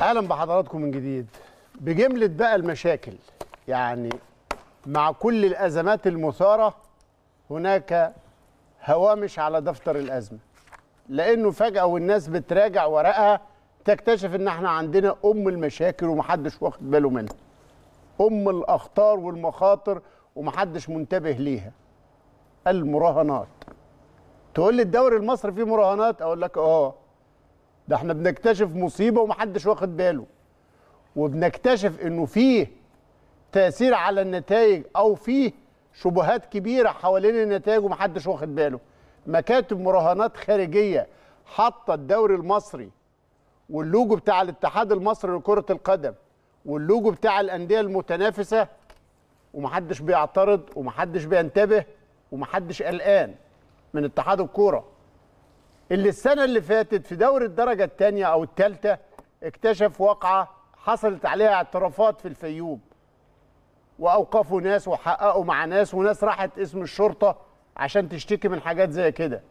اهلا بحضراتكم من جديد بجمله بقى المشاكل يعني مع كل الازمات المثاره هناك هوامش على دفتر الازمه لانه فجاه والناس بتراجع ورقها تكتشف ان احنا عندنا ام المشاكل ومحدش واخد باله منها ام الاخطار والمخاطر ومحدش منتبه ليها المراهنات تقول لي الدوري المصري فيه مراهنات اقول لك اه ده احنا بنكتشف مصيبه ومحدش واخد باله وبنكتشف انه فيه تاثير على النتائج او فيه شبهات كبيره حوالين النتائج ومحدش واخد باله مكاتب مراهنات خارجيه حاطه الدوري المصري واللوجو بتاع الاتحاد المصري لكره القدم واللوجو بتاع الانديه المتنافسه ومحدش بيعترض ومحدش بينتبه ومحدش قلقان من اتحاد الكوره اللي السنه اللي فاتت في دوري الدرجه الثانيه او الثالثه اكتشف واقعه حصلت عليها اعترافات في الفيوم واوقفوا ناس وحققوا مع ناس وناس راحت اسم الشرطه عشان تشتكي من حاجات زي كده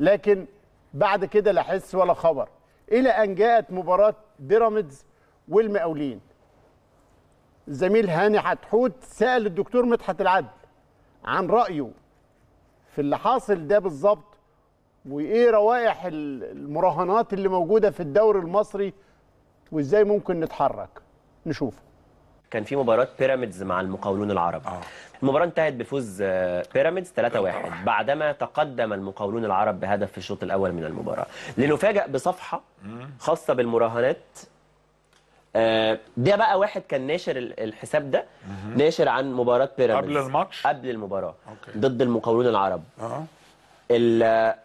لكن بعد كده لا حس ولا خبر الى ان جاءت مباراه بيراميدز والمقاولين الزميل هاني حتحوت سال الدكتور مدحت العدل عن رايه في اللي حاصل ده بالظبط وايه روائح المراهنات اللي موجوده في الدوري المصري وازاي ممكن نتحرك نشوف كان في مباراه بيراميدز مع المقاولون العرب آه. المباراه انتهت بفوز آه، بيراميدز 3-1 آه. بعدما تقدم المقاولون العرب بهدف في الشوط الاول من المباراه لنفاجئ بصفحه خاصه بالمراهنات آه، ده بقى واحد كان ناشر الحساب ده ناشر عن مباراه بيراميدز قبل الماتش قبل المباراه أوكي. ضد المقاولون العرب آه.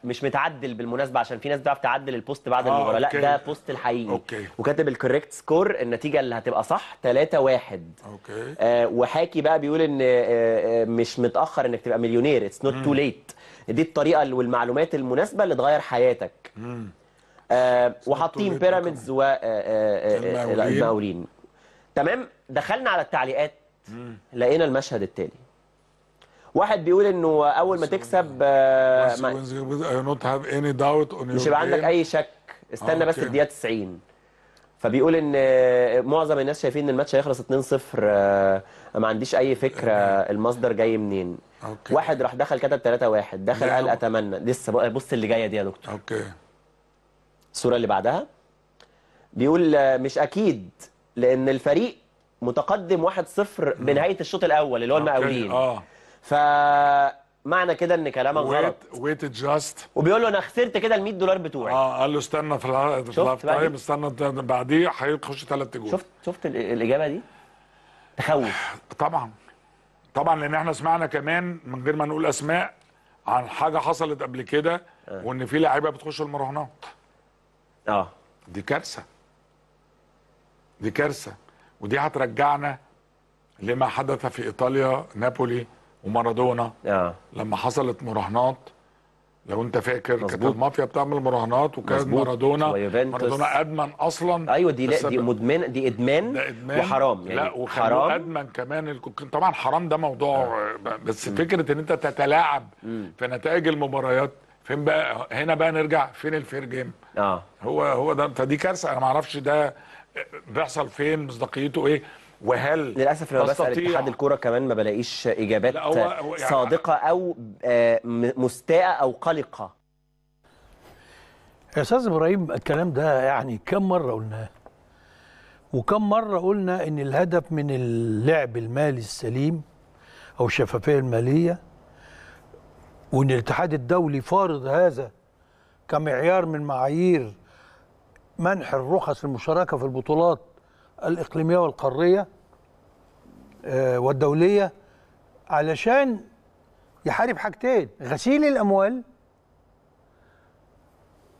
مش متعدل بالمناسبه عشان في ناس بتعرف تعدل البوست بعد آه المباراه لا ده بوست الحقيقي أوكي. وكاتب الكوريكت سكور النتيجه اللي هتبقى صح 3 1 اوكي آه وحاكي بقى بيقول ان آه, آه، مش متاخر انك تبقى مليونير اتس نوت تو ليت دي الطريقه والمعلومات المناسبه اللي تغير حياتك آه وحاطين بيراميدز و آه، آه، المقاولين تمام دخلنا على التعليقات مم. لقينا المشهد التالي واحد بيقول انه اول ما تكسب آه، مش هيبقى عندك اي شك استنى بس الدقيقه 90 فبيقول ان آه، معظم الناس شايفين ان الماتش هيخلص 2-0 آه، ما عنديش اي فكره المصدر جاي منين أوكي. واحد راح دخل كتب 3-1 دخل قال اتمنى لسه بص اللي جايه دي يا دكتور اوكي الصوره اللي بعدها بيقول مش اكيد لان الفريق متقدم 1-0 mm. بنهايه الشوط الاول اللي هو المقاولين اه فمعنى كده ان كلامك غلط ويت جاست وبيقول له انا خسرت كده ال 100 دولار بتوعي اه قال له استنى في الهاف تايم استنى بعديه هيخش ثلاث جول شفت شفت الاجابه دي تخوف طبعا طبعا لان احنا سمعنا كمان من غير ما نقول اسماء عن حاجه حصلت قبل كده آه. وان في لعيبه بتخش المراهنات اه دي كارثه دي كارثه ودي هترجعنا لما حدث في ايطاليا نابولي ومارادونا آه. لما حصلت مراهنات لو انت فاكر كانت المافيا بتعمل مراهنات وكان مارادونا مارادونا ادمن اصلا ايوه دي لا دي مدمن دي ادمان, ده إدمان وحرام يعني لا وحرام ادمن كمان الكوكين طبعا حرام ده موضوع آه. بس م. فكره ان انت تتلاعب م. في نتائج المباريات فين بقى هنا بقى نرجع فين الفير جيم اه هو هو ده فدي كارثه انا ما اعرفش ده بيحصل فين مصداقيته ايه وهل للاسف لما بسال اتحاد الكوره كمان ما بلاقيش اجابات هو يعني صادقه او آه، مستاءه او قلقه يا استاذ ابراهيم الكلام ده يعني كم مره قلناه وكم مره قلنا ان الهدف من اللعب المالي السليم او الشفافيه الماليه وان الاتحاد الدولي فارض هذا كمعيار من معايير منح الرخص المشاركه في البطولات الإقليمية والقارية آه، والدولية علشان يحارب حاجتين غسيل الأموال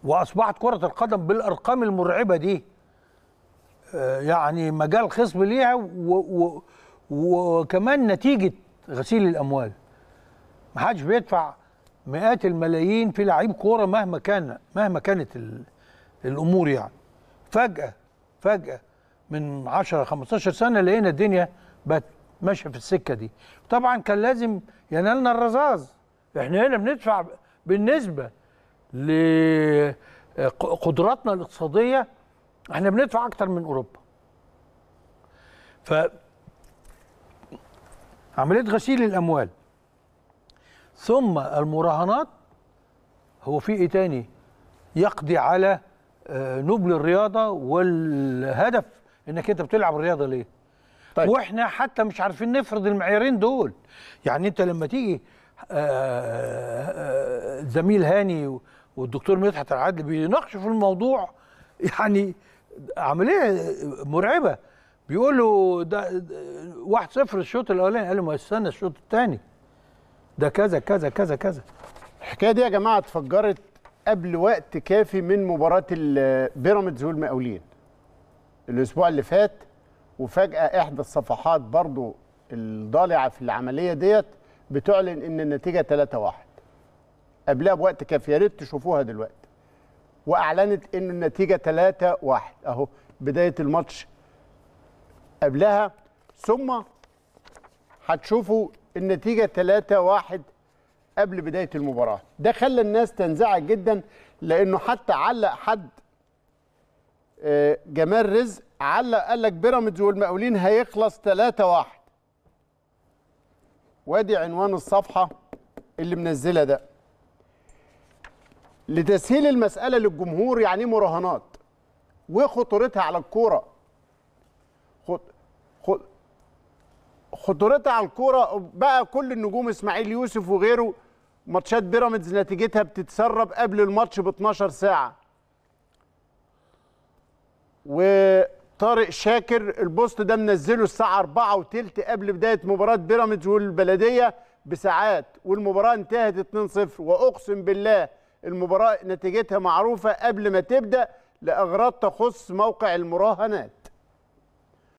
وأصبحت كرة القدم بالأرقام المرعبة دي آه، يعني مجال خصب ليها وكمان نتيجة غسيل الأموال محدش بيدفع مئات الملايين في لعيب كوره مهما كان مهما كانت الامور يعني فجاه فجاه من 10 15 سنه لقينا الدنيا بقت ماشيه في السكه دي طبعا كان لازم ينالنا الرزاز احنا هنا بندفع بالنسبه لقدراتنا الاقتصاديه احنا بندفع اكتر من اوروبا ف عمليه غسيل الاموال ثم المراهنات هو في ايه تاني يقضي على آه، نبل الرياضه والهدف انك انت بتلعب الرياضه ليه طيب. واحنا حتى مش عارفين نفرض المعيارين دول يعني انت لما تيجي آه، آه، آه، زميل هاني والدكتور مدحت العدل بيناقشوا في الموضوع يعني عمليه مرعبه بيقول له ده 1 0 الشوط الاولاني قال له ما استنى الشوط الثاني ده كذا كذا كذا كذا الحكايه دي يا جماعه اتفجرت قبل وقت كافي من مباراه بيراميدز والمقاولين الاسبوع اللي فات وفجاه احدى الصفحات برضو الضالعه في العمليه ديت بتعلن ان النتيجه 3-1 قبلها بوقت كافي يا ريت تشوفوها دلوقتي واعلنت ان النتيجه 3-1 اهو بدايه الماتش قبلها ثم هتشوفوا النتيجه 3-1 قبل بدايه المباراه ده خلى الناس تنزعج جدا لانه حتى علق حد آه، جمال رزق علق قال لك بيراميدز والمقاولين هيخلص 3 1 وادي عنوان الصفحه اللي منزله ده لتسهيل المساله للجمهور يعني مراهنات وخطورتها على الكوره خط خط خطورتها على الكوره بقى كل النجوم اسماعيل يوسف وغيره ماتشات بيراميدز نتيجتها بتتسرب قبل الماتش ب 12 ساعه وطارق شاكر البوست ده منزله الساعه 4 وتلت قبل بدايه مباراه بيراميدز والبلديه بساعات والمباراه انتهت 2-0 واقسم بالله المباراه نتيجتها معروفه قبل ما تبدا لاغراض تخص موقع المراهنات